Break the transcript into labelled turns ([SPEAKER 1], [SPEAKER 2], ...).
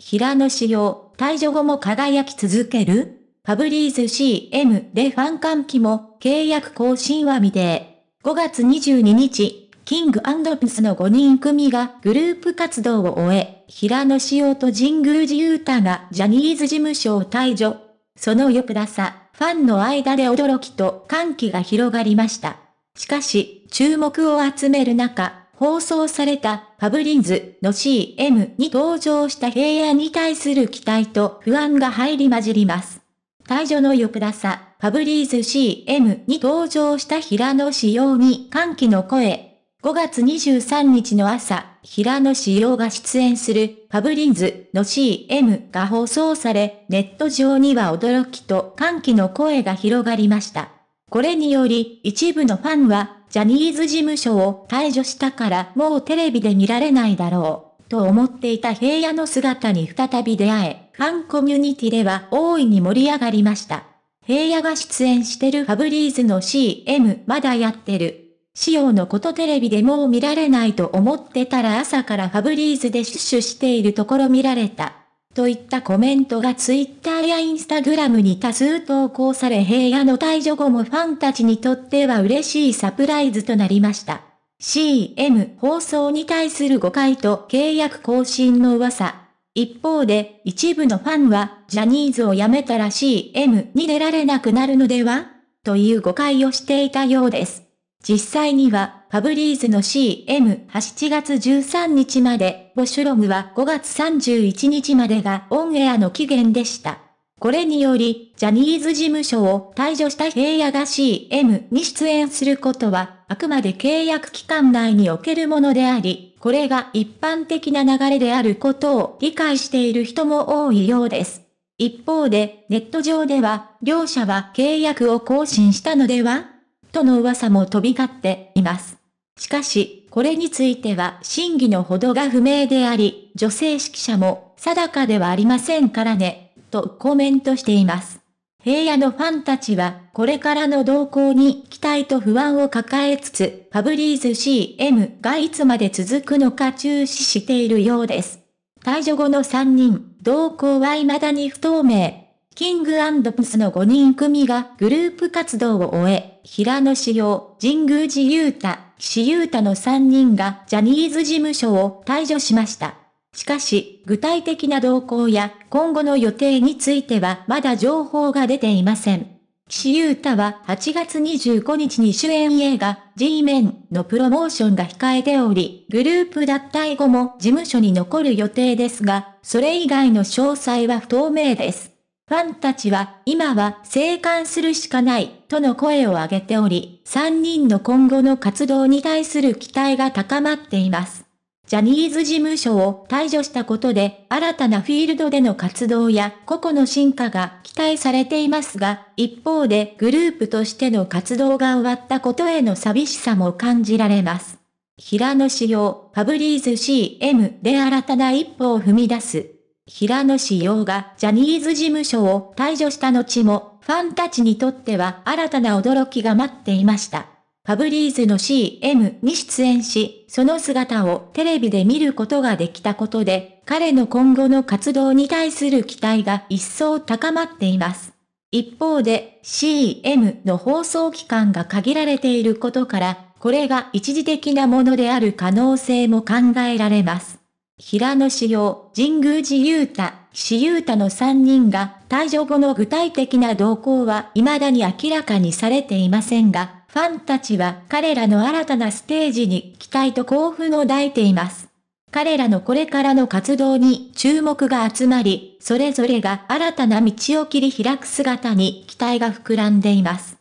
[SPEAKER 1] 平野紫耀、退場後も輝き続けるファブリーズ CM でファン歓喜も契約更新は未定。5月22日、キングピスの5人組がグループ活動を終え、平野紫耀と神宮寺ー太がジャニーズ事務所を退場。その翌朝、ファンの間で驚きと歓喜が広がりました。しかし、注目を集める中、放送されたパブリンズの CM に登場した平野に対する期待と不安が入り混じります。退場の翌朝、パブリーズ CM に登場した平野仕様に歓喜の声。5月23日の朝、平野仕様が出演するパブリンズの CM が放送され、ネット上には驚きと歓喜の声が広がりました。これにより、一部のファンはジャニーズ事務所を退場したからもうテレビで見られないだろう、と思っていた平野の姿に再び出会え、ファンコミュニティでは大いに盛り上がりました。平野が出演してるファブリーズの CM まだやってる。仕様のことテレビでもう見られないと思ってたら朝からファブリーズでシュッシュしているところ見られた。といったコメントがツイッターやインスタグラムに多数投稿され平野の退場後もファンたちにとっては嬉しいサプライズとなりました。CM 放送に対する誤解と契約更新の噂。一方で、一部のファンは、ジャニーズを辞めたら CM に出られなくなるのではという誤解をしていたようです。実際には、ファブリーズの CM は7月13日まで、ボシュロムは5月31日までがオンエアの期限でした。これにより、ジャニーズ事務所を退場した平野が CM に出演することは、あくまで契約期間内におけるものであり、これが一般的な流れであることを理解している人も多いようです。一方で、ネット上では、両者は契約を更新したのではとの噂も飛び交っています。しかし、これについては真偽のほどが不明であり、女性指揮者も定かではありませんからね、とコメントしています。平野のファンたちは、これからの動向に期待と不安を抱えつつ、パブリーズ CM がいつまで続くのか注視しているようです。退場後の3人、動向は未だに不透明。キングプスの5人組がグループ活動を終え、平野志陽、神宮寺勇太、岸優太の3人がジャニーズ事務所を退場しました。しかし、具体的な動向や今後の予定についてはまだ情報が出ていません。岸優太は8月25日に主演映画 G メンのプロモーションが控えており、グループ脱退後も事務所に残る予定ですが、それ以外の詳細は不透明です。ファンたちは今は生還するしかないとの声を上げており、3人の今後の活動に対する期待が高まっています。ジャニーズ事務所を退場したことで新たなフィールドでの活動や個々の進化が期待されていますが、一方でグループとしての活動が終わったことへの寂しさも感じられます。平野紫耀、ファブリーズ CM で新たな一歩を踏み出す。平野紫耀がジャニーズ事務所を退場した後も、ファンたちにとっては新たな驚きが待っていました。ファブリーズの CM に出演し、その姿をテレビで見ることができたことで、彼の今後の活動に対する期待が一層高まっています。一方で、CM の放送期間が限られていることから、これが一時的なものである可能性も考えられます。平野紫耀、神宮寺勇太、岸優太の3人が退場後の具体的な動向は未だに明らかにされていませんが、ファンたちは彼らの新たなステージに期待と興奮を抱いています。彼らのこれからの活動に注目が集まり、それぞれが新たな道を切り開く姿に期待が膨らんでいます。